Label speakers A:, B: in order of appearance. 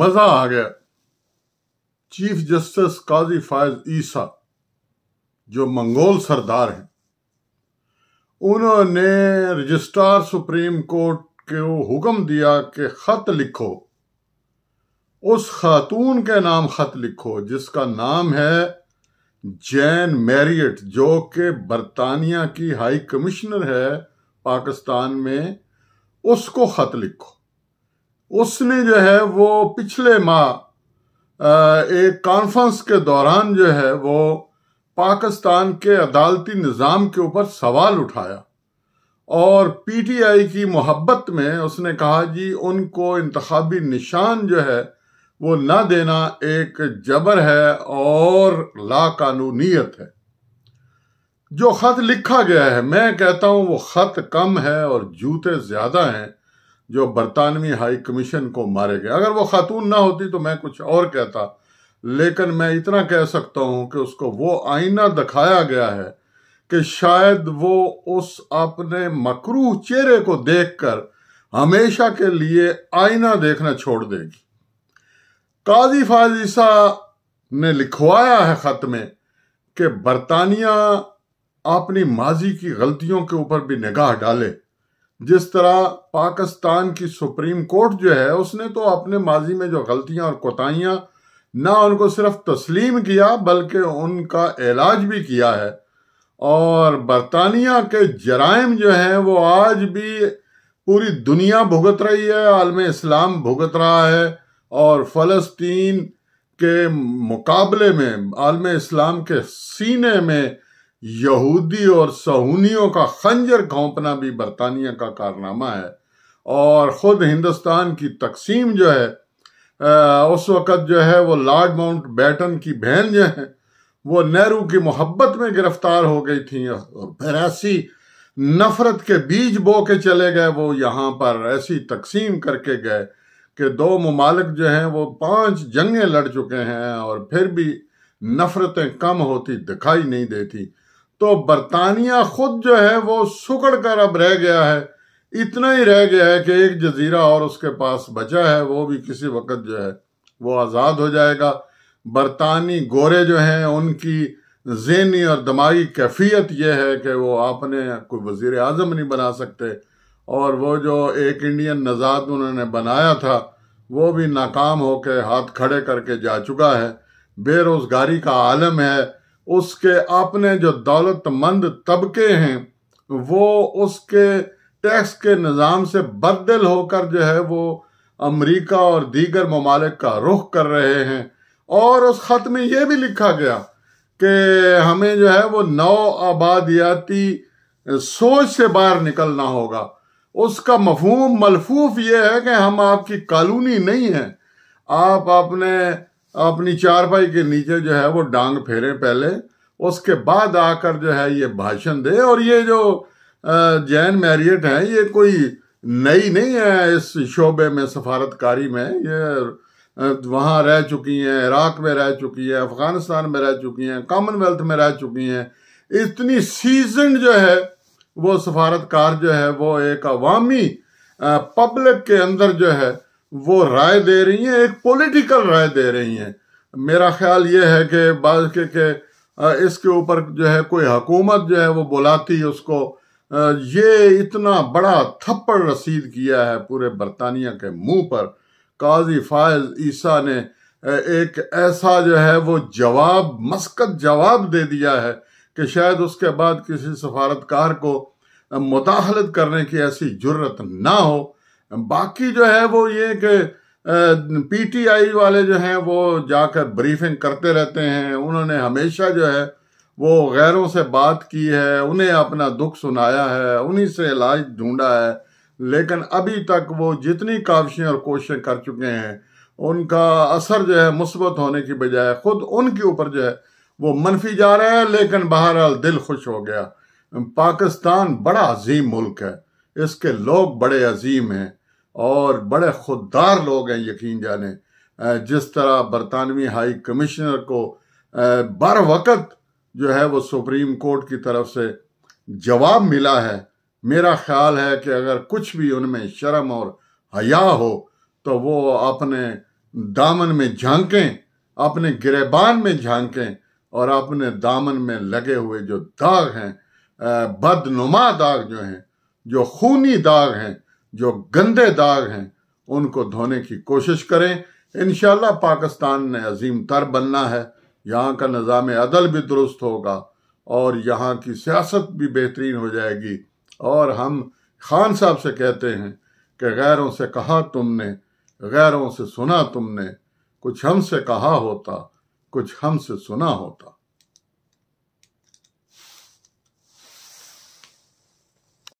A: مزہ آ گیا chief justice قاضی فائز عیسیٰ جو منگول سردار ہیں انہوں نے رجسٹرار سپریم کورٹ کو حکم دیا کہ خط لکھو اس خاتون کے نام خط لکھو جس کا نام ہے جین میریٹ جو کہ برطانیہ کی ہائی کمشنر ہے پاکستان میں اس کو خط لکھو اس نے جو ہے وہ پچھلے ماہ ایک کانفرنس کے دوران جو ہے وہ پاکستان کے عدالتی نظام کے اوپر سوال اٹھایا اور پی ٹی آئی کی محبت میں اس نے کہا جی ان کو انتخابی نشان جو ہے وہ نہ دینا ایک جبر ہے اور لا قانونیت ہے جو خط لکھا گیا ہے میں کہتا ہوں وہ خط کم ہے اور جوتے زیادہ ہیں جو برطانوی ہائی کمیشن کو مارے گئے اگر وہ خاتون نہ ہوتی تو میں کچھ اور کہتا لیکن میں اتنا کہہ سکتا ہوں کہ اس کو وہ آئینہ دکھایا گیا ہے کہ شاید وہ اس اپنے مکرو چہرے کو دیکھ کر ہمیشہ کے لیے آئینہ دیکھنا چھوڑ دے گی قاضی عیسیٰ نے لکھوایا ہے خط میں کہ برطانیہ اپنی ماضی کی غلطیوں کے اوپر بھی نگاہ ڈالے جس طرح پاکستان کی سپریم کورٹ جو ہے اس نے تو اپنے ماضی میں جو غلطیاں اور کوتاہیاں نہ ان کو صرف تسلیم کیا بلکہ ان کا علاج بھی کیا ہے اور برطانیہ کے جرائم جو ہیں وہ آج بھی پوری دنیا بھگت رہی ہے عالم اسلام بھگت رہا ہے اور فلسطین کے مقابلے میں عالم اسلام کے سینے میں یہودی اور سہونیوں کا خنجر کھونپنا بھی برطانیہ کا کارنامہ ہے اور خود ہندوستان کی تقسیم جو ہے اس وقت جو ہے وہ لارڈ ماؤنٹ بیٹن کی بہن جو ہیں وہ نہرو کی محبت میں گرفتار ہو گئی تھیں پھر ایسی نفرت کے بیج بو کے چلے گئے وہ یہاں پر ایسی تقسیم کر کے گئے کہ دو ممالک جو ہیں وہ پانچ جنگیں لڑ چکے ہیں اور پھر بھی نفرتیں کم ہوتی دکھائی نہیں دیتی تو برطانیہ خود جو ہے وہ سکڑ کر اب رہ گیا ہے اتنا ہی رہ گیا ہے کہ ایک جزیرہ اور اس کے پاس بچا ہے وہ بھی کسی وقت جو ہے وہ آزاد ہو جائے گا برطانی گورے جو ہیں ان کی ذہنی اور دماغی کیفیت یہ ہے کہ وہ آپ نے کوئی وزیر اعظم نہیں بنا سکتے اور وہ جو ایک انڈین نژاد انہوں نے بنایا تھا وہ بھی ناکام ہو کے ہاتھ کھڑے کر کے جا چکا ہے بے روزگاری کا عالم ہے اس کے اپنے جو دولت مند طبقے ہیں وہ اس کے ٹیکس کے نظام سے بدل ہو کر جو ہے وہ امریکہ اور دیگر ممالک کا رخ کر رہے ہیں اور اس خط میں یہ بھی لکھا گیا کہ ہمیں جو ہے وہ نو آبادیاتی سوچ سے باہر نکلنا ہوگا اس کا مفہوم ملفوف یہ ہے کہ ہم آپ کی کالونی نہیں ہیں آپ اپنے اپنی چار پائی کے نیچے جو ہے وہ ڈانگ پھیرے پہلے اس کے بعد آ کر جو ہے یہ بھاشن دے اور یہ جو جین میریٹ ہیں یہ کوئی نئی نہیں ہے اس شعبے میں سفارتکاری میں یہ وہاں رہ چکی ہیں عراق میں رہ چکی ہیں افغانستان میں رہ چکی ہیں کامن ویلتھ میں رہ چکی ہیں اتنی سیزن جو ہے وہ سفارتکار جو ہے وہ ایک عوامی پبلک کے اندر جو ہے وہ رائے دے رہی ہیں ایک پولیٹیکل رائے دے رہی ہیں میرا خیال یہ ہے کہ بعض کے کہ اس کے اوپر جو ہے کوئی حکومت جو ہے وہ بلاتی اس کو یہ اتنا بڑا تھپڑ رسید کیا ہے پورے برطانیہ کے منہ پر قاضی فائز عیسیٰ نے ایک ایسا جو ہے وہ جواب مسکت جواب دے دیا ہے کہ شاید اس کے بعد کسی سفارتکار کو متاخلت کرنے کی ایسی جرت نہ ہو باقی جو ہے وہ یہ کہ پی ٹی آئی والے جو ہیں وہ جا کر بریفنگ کرتے رہتے ہیں انہوں نے ہمیشہ جو ہے وہ غیروں سے بات کی ہے انہیں اپنا دکھ سنایا ہے انہیں سے علاج ڈھونڈا ہے لیکن ابھی تک وہ جتنی کاوشیں اور کوششیں کر چکے ہیں ان کا اثر جو ہے مثبت ہونے کی بجائے خود ان کے اوپر جو ہے وہ منفی جا رہا ہے لیکن بہرحال دل خوش ہو گیا پاکستان بڑا عظیم ملک ہے اس کے لوگ بڑے عظیم ہیں اور بڑے خوددار لوگ ہیں یقین جانے جس طرح برطانوی ہائی کمشنر کو بر وقت جو ہے وہ سپریم کورٹ کی طرف سے جواب ملا ہے میرا خیال ہے کہ اگر کچھ بھی ان میں شرم اور حیا ہو تو وہ اپنے دامن میں جھانکیں اپنے گریبان میں جھانکیں اور اپنے دامن میں لگے ہوئے جو داغ ہیں بدنما داغ جو ہیں جو خونی داغ ہیں جو گندے داغ ہیں ان کو دھونے کی کوشش کریں انشاءاللہ پاکستان نے عظیم تر بننا ہے یہاں کا نظام عدل بھی درست ہوگا اور یہاں کی سیاست بھی بہترین ہو جائے گی اور ہم خان صاحب سے کہتے ہیں کہ غیروں سے کہا تم نے غیروں سے سنا تم نے کچھ ہم سے کہا ہوتا کچھ ہم سے سنا ہوتا